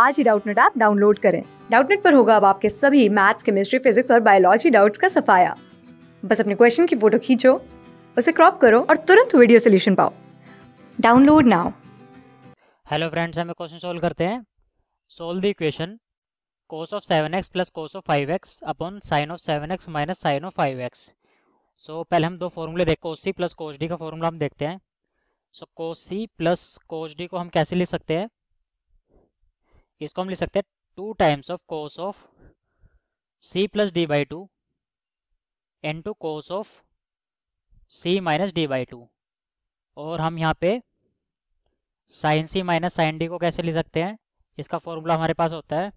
आज ही Doubtnut app download करें डाउटनेट पर होगा अब आपके सभी मैथ्स केमिस्ट्री फिजिक्स और बायोलॉजी डाउट्स का सफाया बस अपने क्वेश्चन की फोटो खींचो उसे क्रॉप करो और तुरंत वीडियो सोल्यूशन पाओ डाउनलोड नाउ हेलो फ्रेंड्स हमें क्वेश्चन सोल्व करते हैं solve the equation cos of seven x plus cos of five x upon sine of seven x minus sine of five x so पहले हम दो फॉर्मूले देख cos C plus cos D का formula हम देखते हैं so cos C plus cos D को हम कैसे लिख सकते हैं इसको हम लिख सकते हैं two times of cos of C plus D by two and two cos of C minus D by two और हम यहाँ पे sine C minus sine D को कैसे लिख सकते हैं इसका फॉर्मूला हमारे पास होता है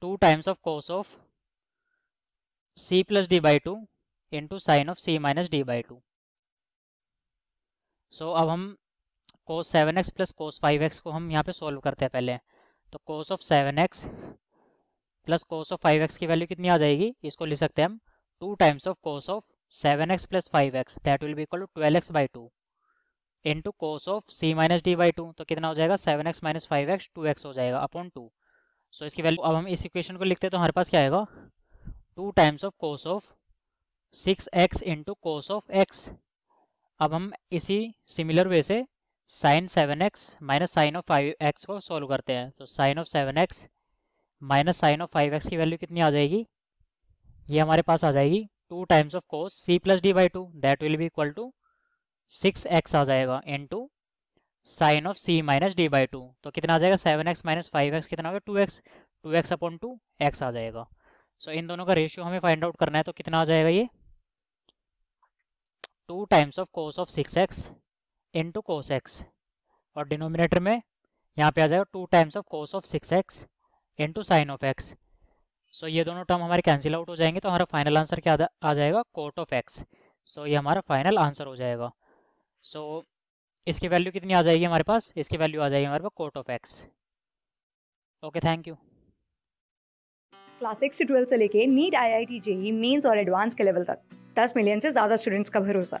two times of cos of C plus D by two into sine of C minus D by two so अब हम cos seven x plus cos five x को हम यहाँ पे सॉल्व करते हैं पहले तो cos of seven x plus cos of five x की वैल्यू कितनी आ जाएगी इसको लिख सकते हैं हम two times of cos of seven x plus five x that will be equal to twelve x by two into cos of C minus D by two तो कितना हो जाएगा seven x minus five x two x हो जाएगा upon two सो इसकी value अब हम इस इक्वेशन को लिखते हैं तो हमारे पास क्या आएगा two times of cos of six x into cos of x अब हम इसी सिमिलर वे से sine seven x minus sine of five x को सॉल्व करते हैं तो sine of seven x minus sine of five x की value कितनी आ जाएगी ये हमारे पास आ जाएगी two times of cos C plus D by two that will be equal to six x आ जाएगा into sine of C minus D by two तो कितना आ जाएगा seven x minus five x कितना होगा two x two x upon two x आ जाएगा सो so, इन दोनों का रेशियो हमें फाइंड आउट करना है तो कितना आ जाएगा ये two times of cos of six x into cos x और डिनोमिनेटर में यहाँ पे आ जाएगा two times of cos of six x into sine of x so ये दोनों टर्म हमारे कैंसिल आउट हो जाएंगे तो हमारा फाइनल आंसर क्या आ जाएगा कोट ऑफ एक्स सो ये हमारा फाइनल आंसर हो जाएगा सो so, इसकी वैल्यू कितनी आ जाएगी हमारे पास इसकी वैल्यू आ जाएगी हमारे पास cot of x okay thank you class six से ट्वेल्थ से लेके NEET IIT JEE Mains और एडवांस के लेवल तक दस मिलियन से ज़्यादा स्टूडेंट्स का भरोसा